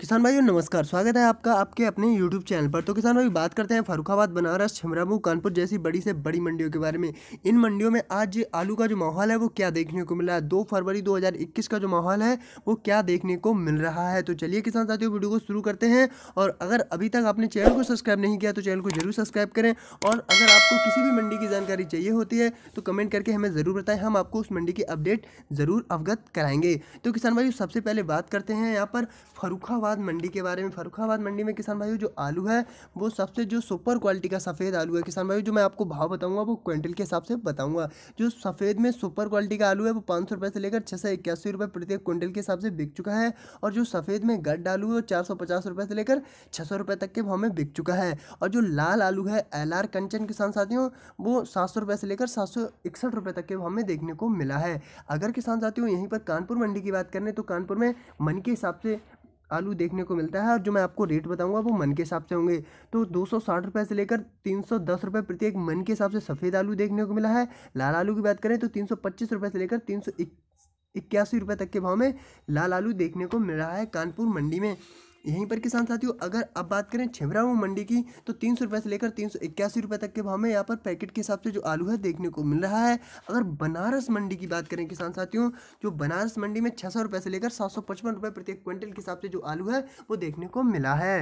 किसान भाइयों नमस्कार स्वागत है आपका आपके अपने यूट्यूब चैनल पर तो किसान भाई बात करते हैं फरुखाबाद बनारस छमरामू कानपुर जैसी बड़ी से बड़ी मंडियों के बारे में इन मंडियों में आज आलू का जो माहौल है वो क्या देखने को मिला है दो फरवरी 2021 का जो माहौल है वो क्या देखने को मिल रहा है तो चलिए किसान साथियों वीडियो को शुरू करते हैं और अगर अभी तक आपने चैनल को सब्सक्राइब नहीं किया तो चैनल को जरूर सब्सक्राइब करें और अगर आपको किसी भी मंडी की जानकारी चाहिए होती है तो कमेंट करके हमें ज़रूर बताएं हम आपको उस मंडी की अपडेट ज़रूर अवगत कराएंगे तो किसान भाई सबसे पहले बात करते हैं यहाँ पर फरुखाबाद फरुखाबाद मंडी के बारे में फरुखाबाद मंडी में किसान भाइयों जो आलू है वो सबसे जो सुपर क्वालिटी का सफ़ेद आलू है किसान भाइयों जो मैं आपको भाव बताऊँगा वो क्विंटल के हिसाब से बताऊँगा जो सफ़ेद में सुपर क्वालिटी का आलू है वो पाँच से लेकर छः सौ इक्यासी रुपये प्रति क्विंटल के हिसाब से बिक चुका है और जो सफ़ेद में गड्ढ आलू है वो चार सौ पचास रुपये से लेकर छः सौ रुपये तक के भाव में बिक चुका है और जो लाल आलू है एल आर कंचन किसान साथियों वो सात सौ रुपये से लेकर सात सौ इकसठ रुपये तक के भाव में देखने को मिला है अगर किसान साथियों यहीं पर कानपुर मंडी की बात करें तो कानपुर में मन के हिसाब से आलू देखने को मिलता है और जो मैं आपको रेट बताऊंगा वो मन के हिसाब से होंगे तो दो सौ साठ रुपये से लेकर तीन सौ दस रुपये प्रति एक मन के हिसाब से सफ़ेद आलू देखने को मिला है लाल आलू की बात करें तो तीन सौ पच्चीस रुपये से लेकर तीन सौ इक्यासी रुपये तक के भाव में लाल आलू देखने को मिल रहा है कानपुर मंडी में यहीं पर किसान साथियों अगर अब बात करें छिबरामू मंडी की तो तीन सौ रुपये से लेकर तीन सौ इक्यासी रुपये तक के भाव में यहाँ पर पैकेट के हिसाब से जो आलू है देखने को मिल रहा है अगर बनारस मंडी की बात करें किसान साथियों जो बनारस मंडी में छः सौ रुपये से लेकर सात सौ पचपन रुपये प्रति क्विंटल के हिसाब से जो आलू है वो देखने को मिला है